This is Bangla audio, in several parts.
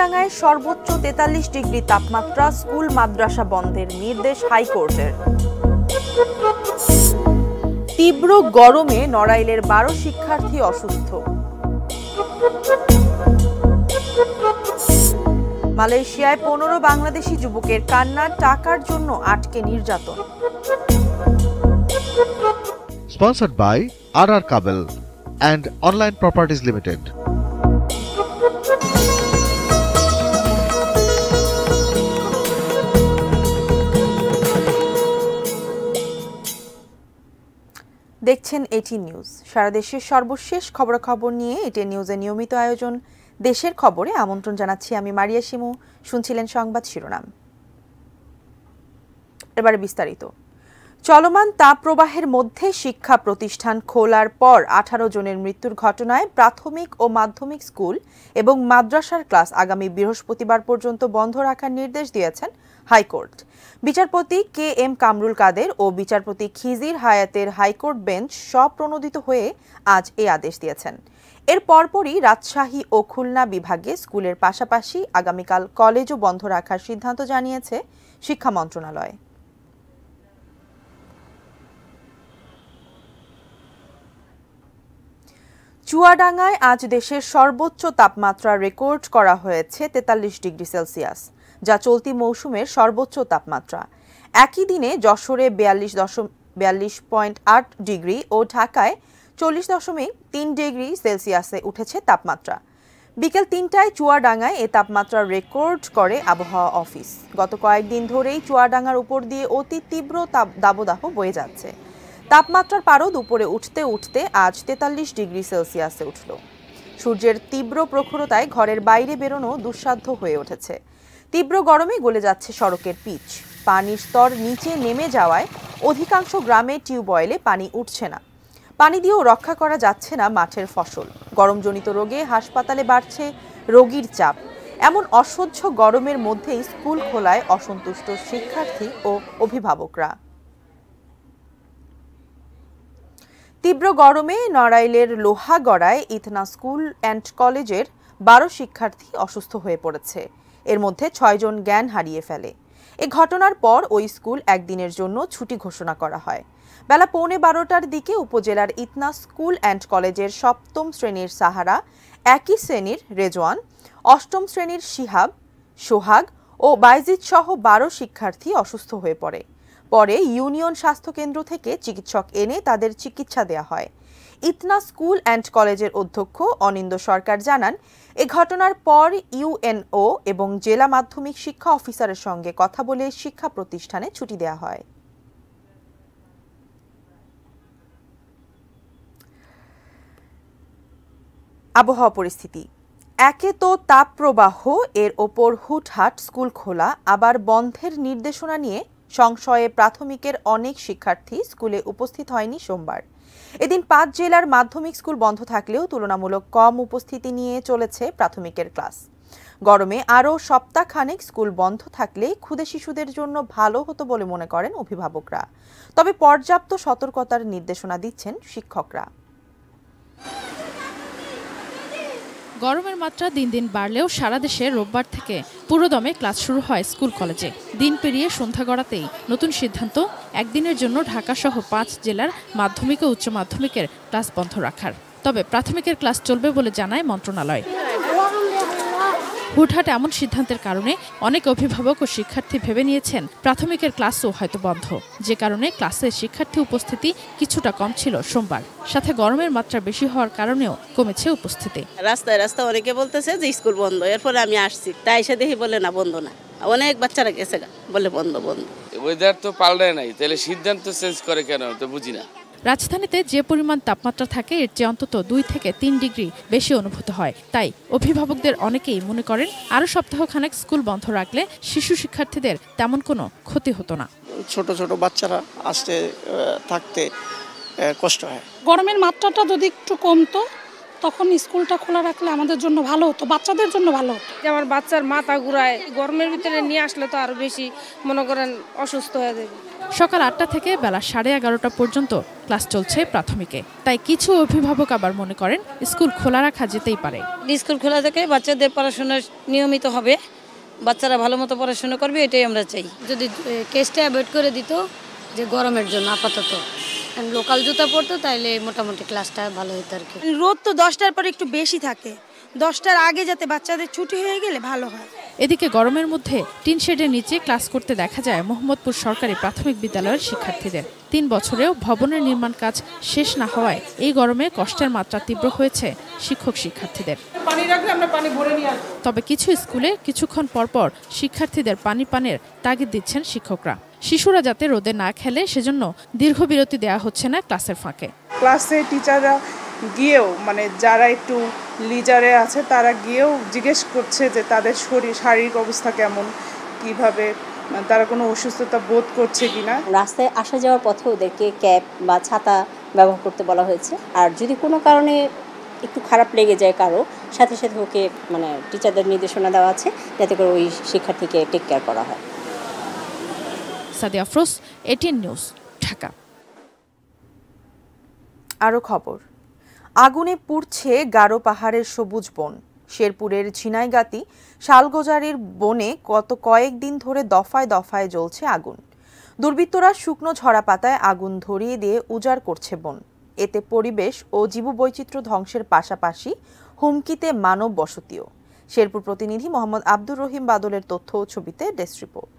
চুয়াডাঙ্গায় সর্বোচ্চ তেতাল্লিশ ডিগ্রি তাপমাত্রা স্কুল মাদ্রাসা বন্ধের নির্দেশ হাইকোর্টের তীব্র গরমে নড়াইলের বারো শিক্ষার্থী অসুস্থ মালয়েশিয়ায় পনেরো বাংলাদেশি যুবকের কান্না টাকার জন্য আটকে নির্যাতন sponsored by R R Kabel and online properties limited দেখছেন এটি নিউজ সারা দেশের সর্বশেষ খবরাখবর নিয়ে এটি নিউজে নিয়মিত আয়োজন দেশের খবরে আমন্ত্রণ জানাচ্ছি আমি মারিয়া শিমু শুনছিলেন সংবাদ শিরোনাম এবারে বিস্তারিত চলমান তাপপ্রবাহের মধ্যে শিক্ষা প্রতিষ্ঠান খোলার পর আঠারো জনের মৃত্যুর ঘটনায় প্রাথমিক ও মাধ্যমিক স্কুল এবং মাদ্রাসার ক্লাস আগামী বৃহস্পতিবার পর্যন্ত বন্ধ রাখার নির্দেশ দিয়েছেন হাইকোর্ট বিচারপতি কে এম কামরুল কাদের ও বিচারপতি খিজির হায়াতের হাইকোর্ট বেঞ্চ স্বপ্রণোদিত হয়ে আজ এ আদেশ দিয়েছেন এর পরপরই রাজশাহী ও খুলনা বিভাগে স্কুলের পাশাপাশি আগামীকাল কলেজও বন্ধ রাখার সিদ্ধান্ত জানিয়েছে শিক্ষা মন্ত্রণালয় চুয়াডাঙ্গায় আজ দেশের সর্বোচ্চ তাপমাত্রা রেকর্ড করা হয়েছে তেতাল্লিশ ডিগ্রি সেলসিয়াস যা চলতি মৌসুমের সর্বোচ্চ তাপমাত্রা একই দিনে যশোরে বিয়াল্লিশ দশম বিয়াল্লিশ পয়েন্ট আট ডিগ্রি ও ঢাকায় চল্লিশ দশমিক তিন ডিগ্রি সেলসিয়াসে উঠেছে তাপমাত্রা বিকেল তিনটায় চুয়াডাঙ্গায় এ তাপমাত্রা রেকর্ড করে আবহাওয়া অফিস গত কয়েকদিন ধরেই চুয়াডাঙ্গার উপর দিয়ে অতি তীব্র দাবদাহ বয়ে যাচ্ছে তাপমাত্রার পারদ উপরে উঠতে উঠতে আজ তেতাল্লিশ ডিগ্রি সেলসিয়াসে উঠল সূর্যের তীব্র প্রখরতায় ঘরের বাইরে বেরোনো দুঃসাধ্য হয়ে উঠেছে তীব্র গরমে গলে যাচ্ছে সড়কের পিচ পানির স্তর নিচে নেমে যাওয়ায় অধিকাংশ গ্রামে টিউবওয়েলে পানি উঠছে না পানি দিয়েও রক্ষা করা যাচ্ছে না মাঠের ফসল গরমজনিত রোগে হাসপাতালে বাড়ছে রোগীর চাপ এমন অসহ্য গরমের মধ্যেই স্কুল খোলায় অসন্তুষ্ট শিক্ষার্থী ও অভিভাবকরা তীব্র গরমে নড়াইলের লোহাগড়ায় ইথনা স্কুল অ্যান্ড কলেজের বারো শিক্ষার্থী অসুস্থ হয়ে পড়েছে এর মধ্যে ছয়জন জ্ঞান হারিয়ে ফেলে এ ঘটনার পর ওই স্কুল একদিনের জন্য ছুটি ঘোষণা করা হয় বেলা পৌনে বারোটার দিকে উপজেলার ইতনা স্কুল অ্যান্ড কলেজের সপ্তম শ্রেণীর সাহারা একই শ্রেণীর রেজওয়ান অষ্টম শ্রেণীর শিহাব সোহাগ ও বাইজিৎ সহ বারো শিক্ষার্থী অসুস্থ হয়ে পড়ে পরে ইউনিয়ন স্বাস্থ্যকেন্দ্র থেকে চিকিৎসক এনে তাদের চিকিৎসা দেয়া হয় ইতনা স্কুল অ্যান্ড কলেজের অধ্যক্ষ অনিন্দ সরকার জানান এ ঘটনার পর ইউএনও এবং জেলা মাধ্যমিক শিক্ষা অফিসারের সঙ্গে কথা বলে শিক্ষা প্রতিষ্ঠানে ছুটি দেয়া হয় আবহাওয়া পরিস্থিতি একে তো তাপপ্রবাহ এর ওপর হুটহাট স্কুল খোলা আবার বন্ধের নির্দেশনা নিয়ে সংশয়ে প্রাথমিকের অনেক শিক্ষার্থী স্কুলে উপস্থিত হয়নি সোমবার এদিন পাঁচ জেলার মাধ্যমিক স্কুল বন্ধ থাকলেও তুলনামূলক কম উপস্থিতি নিয়ে চলেছে প্রাথমিকের ক্লাস গরমে আরও সপ্তাহখানেক স্কুল বন্ধ থাকলে ক্ষুদে শিশুদের জন্য ভালো হতো বলে মনে করেন অভিভাবকরা তবে পর্যাপ্ত সতর্কতার নির্দেশনা দিচ্ছেন শিক্ষকরা গরমের মাত্রা দিন দিন বাড়লেও সারা দেশে রোববার থেকে পুরোদমে ক্লাস শুরু হয় স্কুল কলেজে দিন পেরিয়ে সন্ধ্যা গড়াতেই নতুন সিদ্ধান্ত একদিনের জন্য ঢাকা সহ পাঁচ জেলার মাধ্যমিক ও উচ্চ মাধ্যমিকের ক্লাস বন্ধ রাখার তবে প্রাথমিকের ক্লাস চলবে বলে জানায় মন্ত্রণালয় হুটহাট এমন সিদ্ধান্তের কারণে অনেক অভিভাবক ও শিক্ষার্থী ভেবে নিয়েছেন প্রাথমিকের ক্লাসও হয়তো বন্ধ যে কারণে ক্লাসে শিক্ষার্থী উপস্থিতি কিছুটা কম ছিল সোমবার সাথে গরমের মাত্রা বেশি হওয়ার কারণেও কমেছে উপস্থিতি রাস্তায় রাস্তায় অনেকে বলতেছে যে স্কুল বন্ধ এরপরে আমি আসছি তাই সে দেখি বলে না বন্ধ না অনেক বাচ্চারা গেছে বলে বন্ধ বন্ধ ওয়েদার তো পাল্টায় নাই তাহলে সিদ্ধান্ত চেঞ্জ করে কেন তো বুঝি না রাজধানীতে যে পরিমাণ তাপমাত্রা থাকে এর চেয়ে অন্তত দুই থেকে তিন ডিগ্রি বেশি অনুভূত হয় তাই অভিভাবকদের অনেকেই মনে করেন আরও সপ্তাহখানেক স্কুল বন্ধ রাখলে শিশু শিক্ষার্থীদের তেমন কোনো ক্ষতি হতো না ছোট ছোট বাচ্চারা আসতে থাকতে কষ্ট হয় গরমের মাত্রাটা যদি একটু কমতো তখন স্কুলটা খোলা রাখলে আমাদের জন্য ভালো হতো বাচ্চাদের জন্য ভালো হতো আমার বাচ্চার মাথা ঘুরায় গরমের ভিতরে নিয়ে আসলে তো আরও বেশি মনে করেন অসুস্থ হয়ে যাবে সকাল আটটা থেকে বেলা সাড়ে এগারোটা পর্যন্ত ক্লাস চলছে প্রাথমিকে তাই কিছু অভিভাবক আবার মনে করেন স্কুল খোলা রাখা যেতেই পারে স্কুল খোলা থাকে বাচ্চাদের পড়াশোনা নিয়মিত হবে বাচ্চারা ভালো মতো পড়াশোনা করবে এটাই আমরা চাই যদি কেসটা অ্যাভয়েড করে দিত যে গরমের জন্য আপাতত লোকাল জুতা পরতো তাহলে মোটামুটি ক্লাসটা ভালো হতো আর কি রোদ তো দশটার পর একটু বেশি থাকে দশটার আগে যাতে বাচ্চাদের ছুটি হয়ে গেলে ভালো হয় এদিকে গরমের মধ্যে টিনশেডের নিচে ক্লাস করতে দেখা যায় মোহাম্মদপুর সরকারি প্রাথমিক বিদ্যালয়ের শিক্ষার্থীদের তিন বছরেও ভবনের নির্মাণ কাজ শেষ না হওয়ায় এই গরমে কষ্টের মাত্রা তীব্র হয়েছে শিক্ষক শিক্ষার্থীদের তবে কিছু স্কুলে কিছুক্ষণ পরপর শিক্ষার্থীদের পানি পানের তাগিদ দিচ্ছেন শিক্ষকরা শিশুরা যাতে রোদে না খেলে সেজন্য দীর্ঘ বিরতি দেওয়া হচ্ছে না ক্লাসের ফাঁকে ক্লাসে টিচাররা গিয়েও মানে যারা একটু লিজারে আছে তারা গিয়েও জিজ্ঞেস করছে যে তাদের শরীর শারীরিক অবস্থা কেমন কিভাবে তারা কোনো অসুস্থতা বোধ করছে কি না রাস্তায় আসা যাওয়ার পথে ওদেরকে ক্যাপ বা ছাতা ব্যবহার করতে বলা হয়েছে আর যদি কোনো কারণে একটু খারাপ লেগে যায় কারো সাথে সাথে ওকে মানে টিচারদের নির্দেশনা দেওয়া আছে যাতে করে ওই শিক্ষার্থীকে টেক কেয়ার করা হয় সাদিয়া আফরোজ এটিএন নিউজ ঢাকা আরও খবর আগুনে পুড়ছে গারো পাহাড়ের সবুজ বন শেরপুরের ছিনাইগাতি শালগোজারের বনে গত কয়েকদিন ধরে দফায় দফায় জ্বলছে আগুন দুর্বৃত্তরা শুকনো ঝরা পাতায় আগুন ধরিয়ে দিয়ে উজাড় করছে বন এতে পরিবেশ ও জীববৈচিত্র্য ধ্বংসের পাশাপাশি হুমকিতে মানব বসতিও শেরপুর প্রতিনিধি মোহাম্মদ আব্দুর রহিম বাদলের তথ্য ও ছবিতে ডেস্ক রিপোর্ট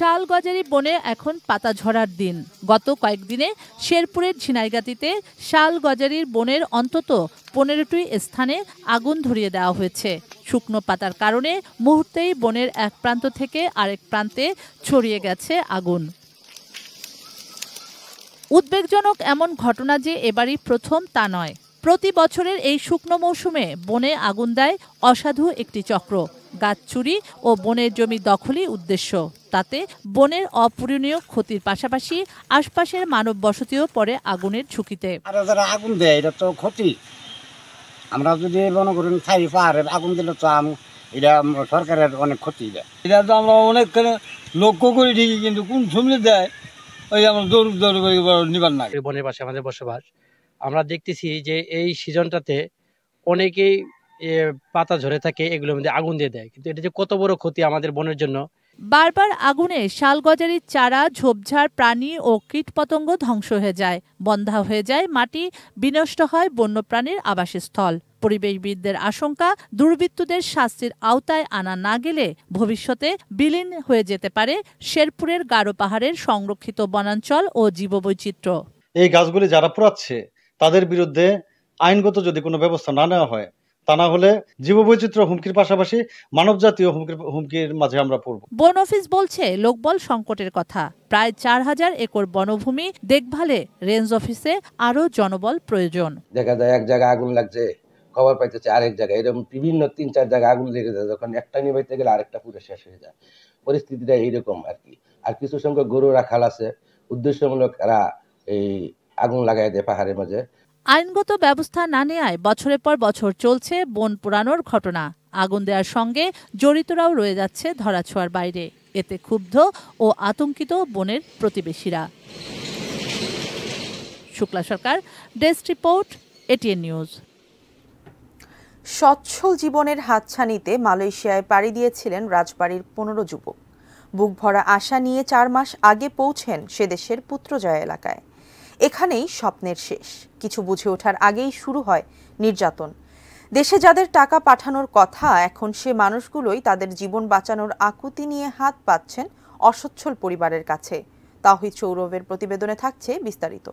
শাল গজারি বনে এখন পাতা ঝরার দিন গত কয়েকদিনে শেরপুরের ঝিনাইগাতিতে শাল গজারির বনের অন্তত পনেরোটি স্থানে আগুন ধরিয়ে দেওয়া হয়েছে শুকনো পাতার কারণে মুহূর্তেই বনের এক প্রান্ত থেকে আরেক প্রান্তে ছড়িয়ে গেছে আগুন উদ্বেগজনক এমন ঘটনা যে এবারই প্রথম তা নয় প্রতি বছরের এই শুকনো মৌসুমে বনে আগুন দেয় অসাধু একটি চক্র গাছ চুরি ও বনের জমি দখলই উদ্দেশ্য তাতে বনের অপূরণীয় ক্ষতির পাশাপাশি আশপাশের মানব বসতিও পড়ে আগুনের ঝুঁকিতে যারা আগুন দেয় এটা তো ক্ষতি আমরা যদি মনে করেন খাই পাহাড়ের আগুন দিলে তো এটা সরকারের অনেক ক্ষতি দেয় এটা তো আমরা অনেক লক্ষ্য করি ঠিকই কিন্তু কোন সময় দেয় ওই আমরা দৌড় দৌড় করে নিবার না বনের পাশে আমাদের বসবাস আমরা দেখতেছি যে এই সিজনটাতে অনেকেই পাতা ঝরে থাকে এগুলোর মধ্যে আগুন দিয়ে দেয় কিন্তু এটা যে কত বড় ক্ষতি আমাদের বনের জন্য বারবার আগুনে শালগজারির চারা ঝোপঝাড় প্রাণী ও কীটপতঙ্গ ধ্বংস হয়ে যায় বন্ধা হয়ে যায় মাটি বিনষ্ট হয় বন্যপ্রাণীর আবাসস্থল পরিবেশবিদদের আশঙ্কা দুর্বৃত্তদের শাস্তির আওতায় আনা না গেলে ভবিষ্যতে বিলীন হয়ে যেতে পারে শেরপুরের গারো পাহাড়ের সংরক্ষিত বনাঞ্চল ও জীববৈচিত্র্য এই গাছগুলি যারা পোড়াচ্ছে তাদের বিরুদ্ধে আইনগত যদি কোনো ব্যবস্থা না নেওয়া হয় তা না হলে জীববৈচিত্র্য হুমকির পাশাপাশি মানব জাতীয় হুমকির হুমকির মাঝে আমরা পড়ব বন অফিস বলছে লোকবল সংকটের কথা প্রায় চার হাজার একর বনভূমি দেখভালে রেঞ্জ অফিসে আরো জনবল প্রয়োজন দেখা যায় এক জায়গায় আগুন লাগছে খবর পাইতেছে আরেক জায়গায় এরকম বিভিন্ন তিন চার জায়গায় আগুন লেগে যায় যখন একটা নিভাইতে গেলে আরেকটা পুরো শেষ হয়ে যায় পরিস্থিতিটা এইরকম আর কি আর কিছু সংখ্যক গরু রাখাল আছে উদ্দেশ্যমূলক এরা এই আগুন লাগাই দেয় পাহাড়ের মাঝে আইনগত ব্যবস্থা না নেয়ায় বছরের পর বছর চলছে বন পোড়ানোর ঘটনা আগুন দেওয়ার সঙ্গে জড়িতরাও রয়ে যাচ্ছে ধরাছোঁয়ার বাইরে এতে ক্ষুব্ধ ও আতঙ্কিত বনের প্রতিবেশীরা Shukla Sarkar desk report ATN news সচ্ছল জীবনের হাতছানিতে মালয়েশিয়ায় পাড়ি দিয়েছিলেন রাজবাড়ির পনেরো যুবক বুক ভরা আশা নিয়ে চার মাস আগে পৌঁছেন সেদেশের পুত্রজয়া এলাকায় এখানেই স্বপ্নের শেষ কিছু বুঝে ওঠার আগেই শুরু হয় নির্যাতন দেশে যাদের টাকা পাঠানোর কথা এখন সে মানুষগুলোই তাদের জীবন বাঁচানোর আকুতি নিয়ে হাত পাচ্ছেন অসচ্ছল পরিবারের কাছে তাহিদ সৌরভের প্রতিবেদনে থাকছে বিস্তারিত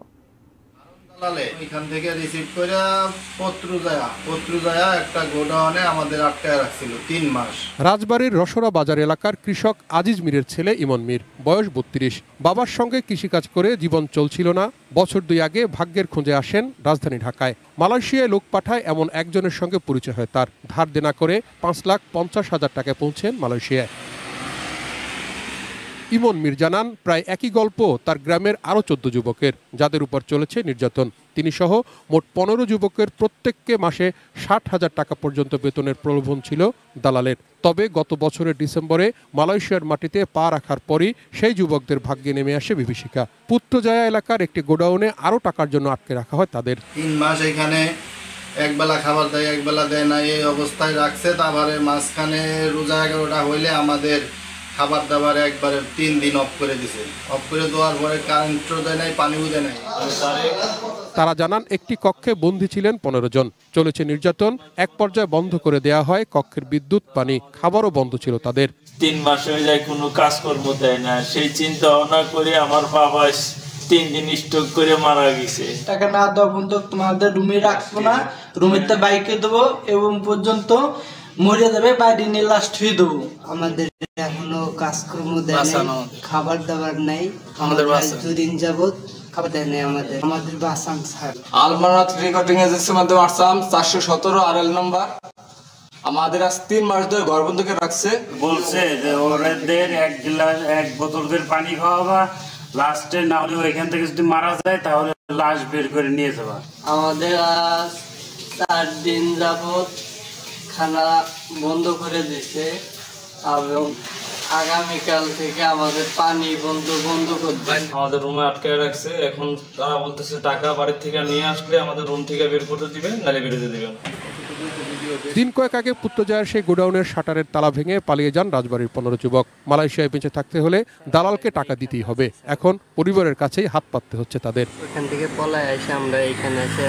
রাজবাড়ির রসরা বাজার এলাকার কৃষক আজিজ মীরের ছেলে ইমন মীর বয়স বত্রিশ বাবার সঙ্গে কৃষিকাজ করে জীবন চলছিল না বছর দুই আগে ভাগ্যের খুঁজে আসেন রাজধানী ঢাকায় মালয়েশিয়ায় লোক পাঠায় এমন একজনের সঙ্গে পরিচয় হয় তার ধার দেনা করে পাঁচ লাখ পঞ্চাশ হাজার টাকায় পৌঁছেন মালয়েশিয়ায় ইমন মীর জানান প্রায় একই গল্প তার গ্রামের আরও চোদ্দ যুবকের যাদের উপর চলেছে নির্যাতন তিনি সহ মোট পনেরো যুবকের প্রত্যেককে মাসে ষাট হাজার টাকা পর্যন্ত বেতনের প্রলোভন ছিল দালালের তবে গত বছরের ডিসেম্বরে মালয়েশিয়ার মাটিতে পা রাখার পরই সেই যুবকদের ভাগ্যে নেমে আসে বিভীষিকা পুত্রজয়া এলাকার একটি গোডাউনে আরও টাকার জন্য আটকে রাখা হয় তাদের তিন মাস এখানে একবেলা খাবার দেয় একবেলা দেয় না এই অবস্থায় রাখছে তারপরে মাঝখানে রোজা এগারোটা হইলে আমাদের খাবার দাবার একবারে তিন দিন অফ করে দিছে অফ করে দেওয়ার পরে কারেন্টও দেয় নাই পানিও দেয় নাই তারা জানান একটি কক্ষে বন্দী ছিলেন পনেরো জন চলেছে নির্যাতন এক পর্যায়ে বন্ধ করে দেয়া হয় কক্ষের বিদ্যুৎ পানি খাবারও বন্ধ ছিল তাদের তিন মাস হয়ে যায় কোনো কাজকর্ম দেয় না সেই চিন্তা ভাবনা করে আমার বাবা তিন দিন স্টক করে মারা গেছে টাকা না দেওয়া বন্ধ তোমাদের রুমে রাখবো না রুমের তো বাইকে দেবো এবং পর্যন্ত মরে যাবে নিয়ে লাস্ট হয়ে দেবো আমাদের এখনো কাজকর্ম দেয় খাবার দাবার নাই আমাদের দুদিন যাবত আজ তিন মাস ধরে রাখছে বলছে যে ওদের এক গ্লাস এক বোতল পানি লাস্টে না হলে ওইখান থেকে যদি মারা যায় তাহলে লাশ বের করে নিয়ে যাবা আমাদের আজ চার দিন যাবত কারখানা বন্ধ করে দিছে এবং আগামীকাল থেকে আমাদের পানি বন্ধ বন্ধ করবে আমাদের রুমে আটকে রাখছে এখন তারা বলতেছে টাকা বাড়ির থেকে নিয়ে আসলে আমাদের রুম থেকে বের করতে দিবেন নালে বের করে দিবেন দিন কয়েক আগে পুত্রজয়ের সেই গোডাউনের শাটারের তালা ভেঙে পালিয়ে যান রাজবাড়ির পনেরো যুবক মালয়েশিয়ায় বেঁচে থাকতে হলে দালালকে টাকা দিতেই হবে এখন পরিবারের কাছেই হাত পাততে হচ্ছে তাদের এখান থেকে পলায় এসে আমরা এখানে এসে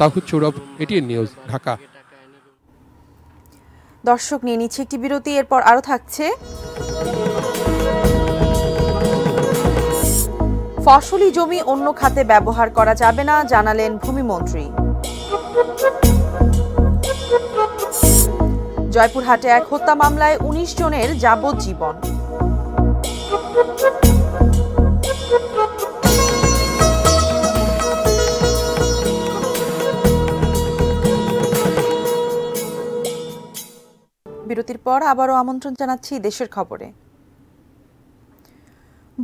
তাহুদ সৌরভ এটিএন নিউজ ঢাকা দর্শক নিয়ে নিচ্ছে একটি বিরতি এরপর আরও থাকছে ফসলি জমি অন্য খাতে ব্যবহার করা যাবে না জানালেন ভূমিমন্ত্রী জয়পুরহাটে এক হত্যা মামলায় উনিশ জনের যাবজ্জীবন বিরতির পর আবারও আমন্ত্রণ জানাচ্ছি দেশের খবরে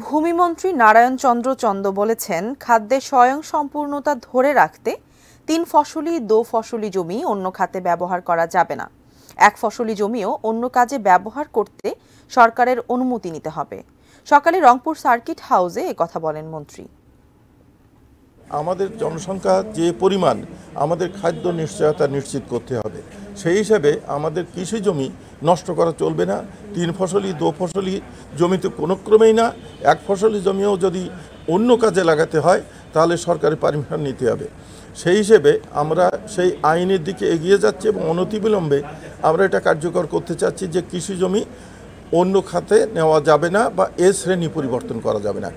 ভূমিমন্ত্রী নারায়ণ চন্দ্র চন্দ বলেছেন খাদ্যে স্বয়ং সম্পূর্ণতা ধরে রাখতে তিন ফসলি দো ফসলি জমি অন্য খাতে ব্যবহার করা যাবে না এক ফসলি জমিও অন্য কাজে ব্যবহার করতে সরকারের অনুমতি নিতে হবে সকালে রংপুর সার্কিট হাউসে কথা বলেন মন্ত্রী আমাদের জনসংখ্যা যে পরিমাণ আমাদের খাদ্য নিশ্চয়তা নিশ্চিত করতে হবে সেই হিসাবে আমাদের কৃষি জমি নষ্ট করা চলবে না তিন ফসলি দো ফসলি জমিতে কোনো ক্রমেই না এক ফসলি জমিও যদি অন্য কাজে লাগাতে হয় তাহলে সরকারি পারমিশন নিতে হবে সেই হিসেবে আমরা সেই আইনের দিকে এগিয়ে যাচ্ছি এবং অনতিবিলম্বে আমরা এটা কার্যকর করতে চাচ্ছি যে কৃষি জমি অন্য খাতে নেওয়া যাবে না বা এ শ্রেণী পরিবর্তন করা যাবে না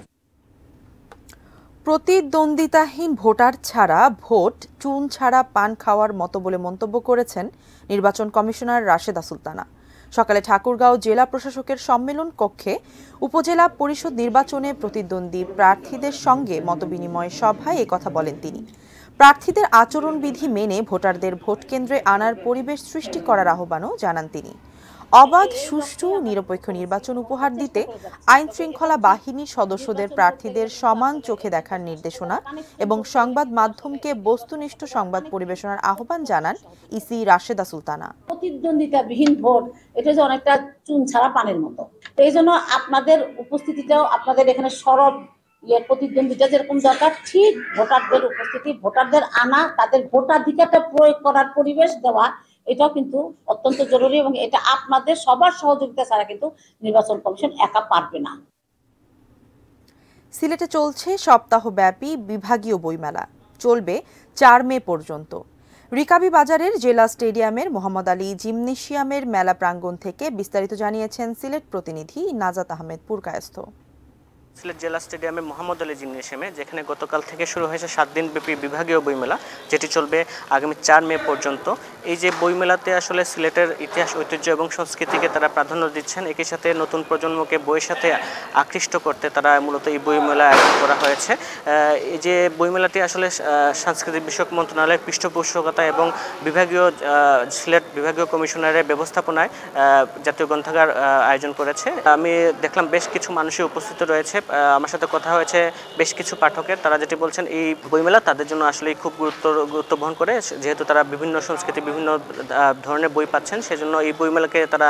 প্রতিদ্বন্দ্বিতাহীন ভোটার ছাড়া ভোট চুন ছাড়া পান খাওয়ার মতো বলে মন্তব্য করেছেন নির্বাচন কমিশনার রাশেদা সুলতানা সকালে ঠাকুরগাঁও জেলা প্রশাসকের সম্মেলন কক্ষে উপজেলা পরিষদ নির্বাচনে প্রতিদ্বন্দ্বী প্রার্থীদের সঙ্গে মতবিনিময় সভায় একথা বলেন তিনি প্রার্থীদের আচরণবিধি মেনে ভোটারদের ভোট কেন্দ্রে আনার পরিবেশ সৃষ্টি করার আহ্বানও জানান তিনি অবাধ সুষ্ঠু নিরপেক্ষ নির্বাচন উপহার দিতে আইন শৃঙ্খলা বাহিনী সদস্যদের প্রার্থীদের সমান চোখে দেখার নির্দেশনা এবং সংবাদ মাধ্যমকে বস্তুনিষ্ঠ সংবাদ পরিবেশনার আহ্বান জানান ইসি রাশেদা সুলতানা প্রতিদ্বন্দ্বিতাবিহীন ভোট এটা যে অনেকটা চুন ছাড়া পানের মতো এই জন্য আপনাদের উপস্থিতিটাও আপনাদের এখানে সরব ইয়ে প্রতিদ্বন্দ্বিতা যেরকম দরকার ঠিক ভোটারদের উপস্থিতি ভোটারদের আনা তাদের ভোটাধিকারটা প্রয়োগ করার পরিবেশ দেওয়া এটাও কিন্তু অত্যন্ত জরুরি এবং এটা আপনাদের সবার সহযোগিতা ছাড়া কিন্তু নির্বাচন কমিশন একা পারবে না সিলেটে চলছে সপ্তাহব্যাপী বিভাগীয় বইমেলা চলবে চার মে পর্যন্ত রিকাবি বাজারের জেলা স্টেডিয়ামের মোহাম্মদ আলী জিমনেশিয়ামের মেলা প্রাঙ্গণ থেকে বিস্তারিত জানিয়েছেন সিলেট প্রতিনিধি নাজাত আহমেদ পুরকায়স্থ সিলেট জেলা স্টেডিয়ামে মোহাম্মদ আলী জিমনেশিয়ামে যেখানে গতকাল থেকে শুরু হয়েছে সাত দিন ব্যাপী বিভাগীয় বইমেলা যেটি চলবে আগামী চার মে পর্যন্ত এই যে বইমেলাতে আসলে সিলেটের ইতিহাস ঐতিহ্য এবং সংস্কৃতিকে তারা প্রাধান্য দিচ্ছেন একই সাথে নতুন প্রজন্মকে বইয়ের সাথে আকৃষ্ট করতে তারা মূলত এই বইমেলা আয়োজন করা হয়েছে এই যে বইমেলাটি আসলে সাংস্কৃতিক বিষয়ক মন্ত্রণালয়ের পৃষ্ঠপোষকতা এবং বিভাগীয় সিলেট বিভাগীয় কমিশনারের ব্যবস্থাপনায় জাতীয় গ্রন্থাগার আয়োজন করেছে আমি দেখলাম বেশ কিছু মানুষই উপস্থিত রয়েছে আমার সাথে কথা হয়েছে বেশ কিছু পাঠকের তারা যেটি বলছেন এই বইমেলা তাদের জন্য আসলে খুব গুরুত্ব গুরুত্ব বহন করে যেহেতু তারা বিভিন্ন সংস্কৃতি বিভিন্ন ধরনের বই পাচ্ছেন সেজন্য এই বইমেলাকে তারা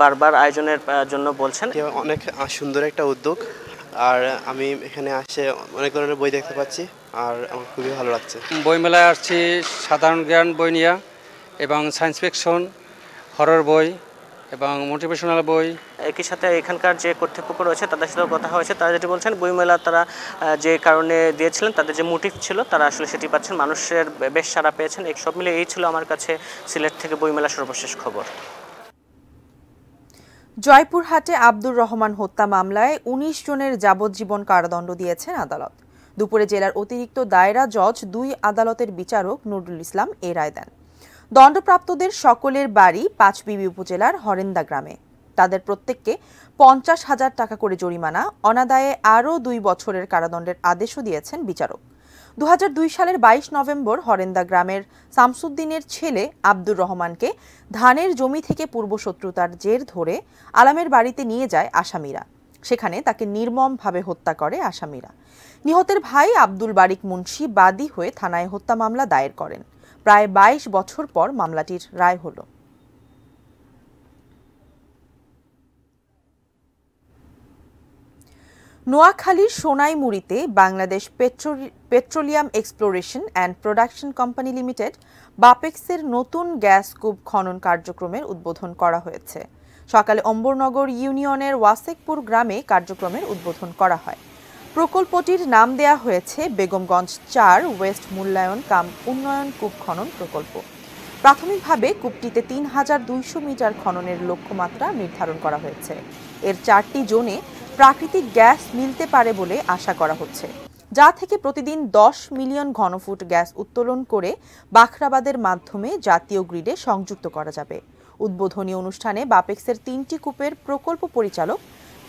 বারবার আয়োজনের জন্য বলছেন অনেক সুন্দর একটা উদ্যোগ আর আমি এখানে আসে অনেক ধরনের বই দেখতে পাচ্ছি আর আমার খুবই ভালো লাগছে বইমেলায় আসছি সাধারণ জ্ঞান বই নিয়ে এবং সায়েন্স ফিকশন হরর বই এবং মোটিভেশনাল বই একই সাথে এখানকার যে কর্তৃপক্ষ রয়েছে তাদের সাথেও কথা হয়েছে তারা যেটি বলছেন বইমেলা তারা যে কারণে দিয়েছিলেন তাদের যে মোটিভ ছিল তারা আসলে সেটি পাচ্ছেন মানুষের বেশ সারা পেয়েছেন এক সব মিলে এই ছিল আমার কাছে সিলেট থেকে বইমেলা সর্বশেষ খবর জয়পুরহাটে আব্দুর রহমান হত্যা মামলায় ১৯ জনের যাবজ্জীবন কারাদণ্ড দিয়েছেন আদালত দুপুরে জেলার অতিরিক্ত দায়রা জজ দুই আদালতের বিচারক নুরুল ইসলাম এ রায় দেন দণ্ডপ্রাপ্তদের সকলের বাড়ি পাঁচবিবি উপজেলার হরেন্দা গ্রামে তাদের প্রত্যেককে পঞ্চাশ হাজার টাকা করে জরিমানা অনাদায়ে আরও দুই বছরের কারাদণ্ডের আদেশও দিয়েছেন বিচারক দু সালের ২২ নভেম্বর হরেন্দা গ্রামের সামসুদ্দিনের ছেলে আব্দুর রহমানকে ধানের জমি থেকে পূর্বশত্রুতার জের ধরে আলামের বাড়িতে নিয়ে যায় আসামিরা সেখানে তাকে নির্মমভাবে হত্যা করে আসামিরা নিহতের ভাই আব্দুল বারিক মুন্সি বাদী হয়ে থানায় হত্যা মামলা দায়ের করেন প্রায় ২২ বছর পর মামলাটির রায় হল নোয়াখালীর সোনাইমুড়িতে Bangladesh petroleum exploration and production company limited বাপেক্সের নতুন গ্যাস কূপ খনন কার্যক্রমের উদ্বোধন করা হয়েছে সকালে অম্বরনগর ইউনিয়নের ওয়াসেকপুর গ্রামে কার্যক্রমের উদ্বোধন করা হয় প্রকল্পটির নাম দেয়া হয়েছে বেগমগঞ্জ চার ওয়েস্ট মূল্যায়ন কাম উন্নয়ন কূপ খনন প্রকল্প প্রাথমিকভাবে কূপটিতে তিন হাজার দুইশো মিটার খননের লক্ষ্যমাত্রা নির্ধারণ করা হয়েছে এর চারটি জোনে প্রাকৃতিক গ্যাস মিলতে পারে বলে আশা করা হচ্ছে যা থেকে প্রতিদিন দশ মিলিয়ন ঘনফুট গ্যাস উত্তোলন করে বাখরাবাদের মাধ্যমে জাতীয় গ্রিডে সংযুক্ত করা যাবে উদ্বোধনী অনুষ্ঠানে বাপেক্সের তিনটি কূপের প্রকল্প পরিচালক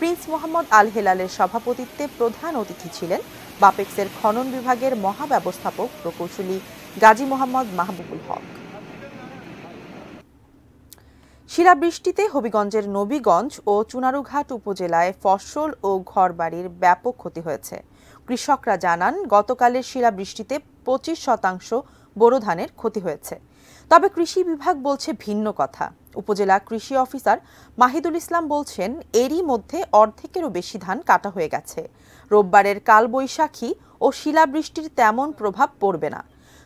প্রিন্স মোহাম্মদ আল হেলালের সভাপতিত্বে প্রধান অতিথি ছিলেন বাপেক্সের খনন বিভাগের মহাব্যবস্থাপক প্রকৌশলী গাজী মোহাম্মদ মাহবুবুল হক শিলাবৃষ্টিতে হবিগঞ্জের নবীগঞ্জ ও চুনারুঘাট উপজেলায় ফসল ও ঘরবাড়ির ব্যাপক ক্ষতি হয়েছে কৃষকরা জানান গতকালের শিলাবৃষ্টিতে পঁচিশ শতাংশ বোরো ধানের ক্ষতি হয়েছে তবে কৃষি বিভাগ বলছে ভিন্ন কথা উপজেলা কৃষি অফিসার মাহিদুল ইসলাম বলছেন এরই মধ্যে অর্ধেকেরও বেশি ধান কাটা হয়ে গেছে রোববারের কালবৈশাখী ও শিলাবৃষ্টির তেমন প্রভাব পড়বে না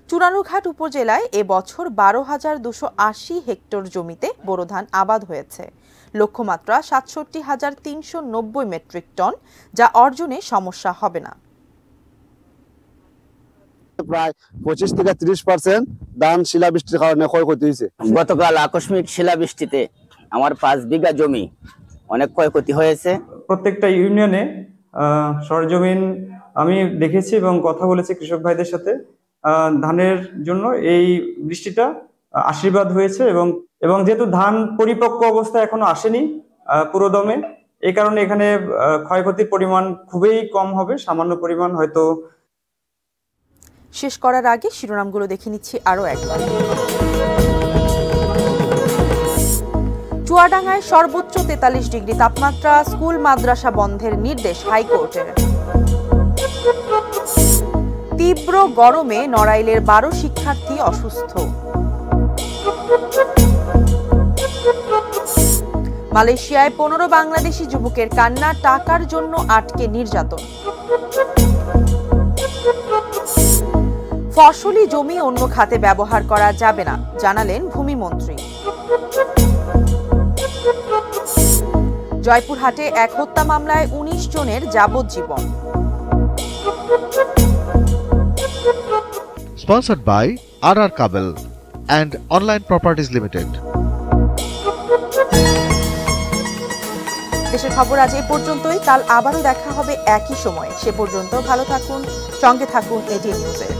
চুরানুঘাট উপজেলায় এ বছর বারো হাজার দুশো আশি হেক্টর জমিতে বোরো ধান আবাদ হয়েছে লক্ষ্যমাত্রা সাতষট্টি হাজার তিনশো নব্বই মেট্রিক টন যা অর্জনে সমস্যা হবে না প্রায় পঁচিশ থেকে তিরিশ পার্সেন্ট ধান শিলাবৃষ্টির কারণে ক্ষয়ক্ষতি হয়েছে গতকাল আকস্মিক শিলাবৃষ্টিতে আমার পাঁচ বিঘা জমি অনেক ক্ষয়ক্ষতি হয়েছে প্রত্যেকটা ইউনিয়নে সরজমিন আমি দেখেছি এবং কথা বলেছি কৃষক ভাইদের সাথে ধানের জন্য এই বৃষ্টিটা আশীর্বাদ হয়েছে এবং এবং যেহেতু ধান পরিপক্ক অবস্থা এখনো আসেনি পুরোদমে এই কারণে এখানে ক্ষয়ক্ষতির পরিমাণ খুবই কম হবে সামান্য পরিমাণ হয়তো শেষ করার আগে শিরোনামগুলো দেখে নিচ্ছি আরও একবার চুয়াডাঙ্গায় সর্বোচ্চ তেতাল্লিশ ডিগ্রি তাপমাত্রা স্কুল মাদ্রাসা বন্ধের নির্দেশ হাইকোর্টের তীব্র গরমে নড়াইলের বারো শিক্ষার্থী অসুস্থ মালয়েশিয়ায় পনেরো বাংলাদেশি যুবকের কান্না টাকার জন্য আটকে নির্যাতন ফসলি জমি অন্য খাতে ব্যবহার করা যাবে না জানালেন ভূমিমন্ত্রী জয়পুরহাটে এক হত্যা মামলায় উনিশ জনের যাবজ্জীবন by R R Kabel and online properties limited দেশের খবর আজ এ পর্যন্তই কাল আবারও দেখা হবে একই সময় সে পর্যন্ত ভালো থাকুন সঙ্গে থাকুন এটি নিউজের